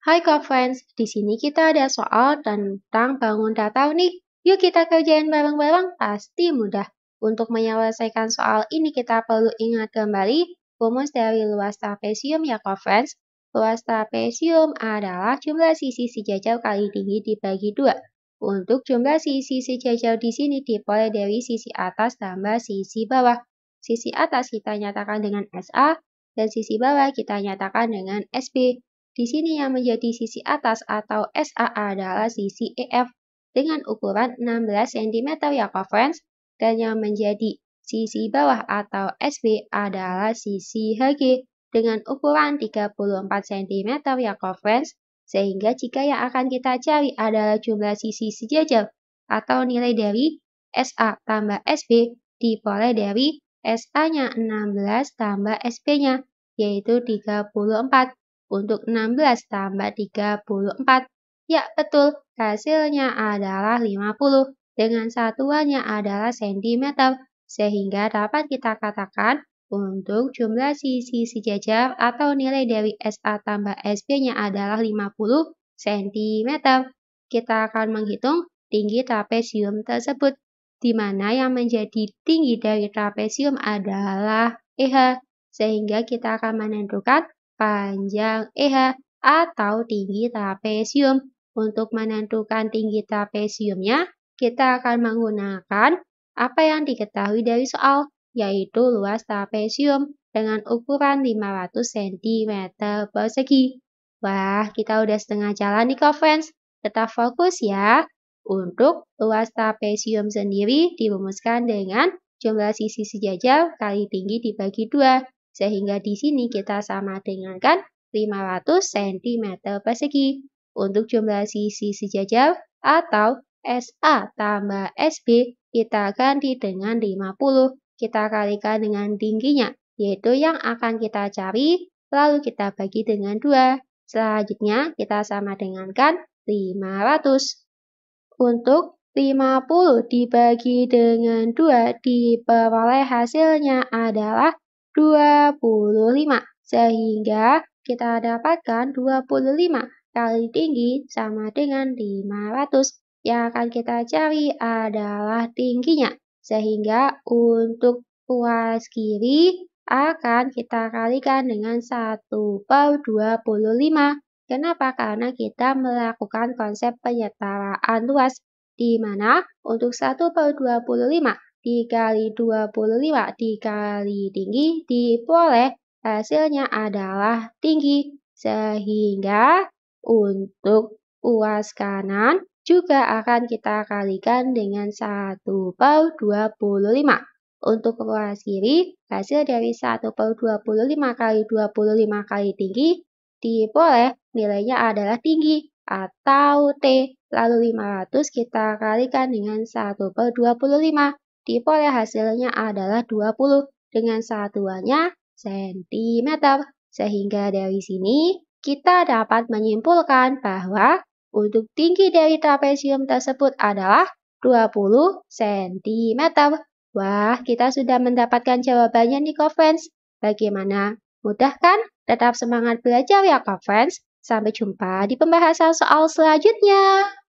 Hai Friends, di sini kita ada soal tentang bangun datang nih. Yuk kita kerjain bareng-bareng, pasti mudah. Untuk menyelesaikan soal ini kita perlu ingat kembali rumus dari luas trapesium ya Friends. Luas trapesium adalah jumlah sisi sejajar kali tinggi dibagi dua. Untuk jumlah sisi sejajar di sini diperoleh dari sisi atas tambah sisi bawah. Sisi atas kita nyatakan dengan SA, dan sisi bawah kita nyatakan dengan SB. Di sini yang menjadi sisi atas atau SA adalah sisi EF dengan ukuran 16 cm yang friends dan yang menjadi sisi bawah atau SB adalah sisi HG dengan ukuran 34 cm yang friends sehingga jika yang akan kita cari adalah jumlah sisi sejajar atau nilai dari SA tambah SB diperoleh dari SA-nya 16 tambah SB-nya, yaitu 34 untuk 16 tambah 34. Ya, betul. Hasilnya adalah 50 dengan satuannya adalah cm. Sehingga dapat kita katakan untuk jumlah sisi sejajar atau nilai dari SA tambah SB-nya adalah 50 cm. Kita akan menghitung tinggi trapesium tersebut, di mana yang menjadi tinggi dari trapesium adalah EH, sehingga kita akan menentukan panjang EH atau tinggi trapesium. Untuk menentukan tinggi trapesiumnya, kita akan menggunakan apa yang diketahui dari soal, yaitu luas trapesium dengan ukuran 500 cm persegi. Wah, kita udah setengah jalan nih, friends. Tetap fokus ya. Untuk luas trapesium sendiri dirumuskan dengan jumlah sisi sejajar kali tinggi dibagi dua sehingga di sini kita sama dengan kan 500 cm persegi. Untuk jumlah sisi sejajar atau SA tambah SB kita ganti dengan 50. Kita kalikan dengan tingginya, yaitu yang akan kita cari, lalu kita bagi dengan 2. Selanjutnya kita sama dengan kan 500. Untuk 50 dibagi dengan 2 diperoleh hasilnya adalah 25. Sehingga kita dapatkan 25 kali tinggi sama dengan 500. Yang akan kita cari adalah tingginya. Sehingga untuk ruas kiri akan kita kalikan dengan 1 per 25. Kenapa? Karena kita melakukan konsep penyetaraan luas, di mana untuk 1 per 25 dikali 25 dikali tinggi diperoleh hasilnya adalah tinggi. Sehingga untuk uas kanan juga akan kita kalikan dengan 1 per 25. Untuk uas kiri, hasil dari 1 per 25 kali 25 kali tinggi diperoleh nilainya adalah tinggi atau T. Lalu 500 kita kalikan dengan 1 per 25 diperoleh ya, hasilnya adalah 20 dengan satuannya cm. Sehingga dari sini kita dapat menyimpulkan bahwa untuk tinggi dari trapesium tersebut adalah 20 cm. Wah, kita sudah mendapatkan jawabannya nih Kofens. Bagaimana? Mudah kan? Tetap semangat belajar ya Kofens. Sampai jumpa di pembahasan soal selanjutnya.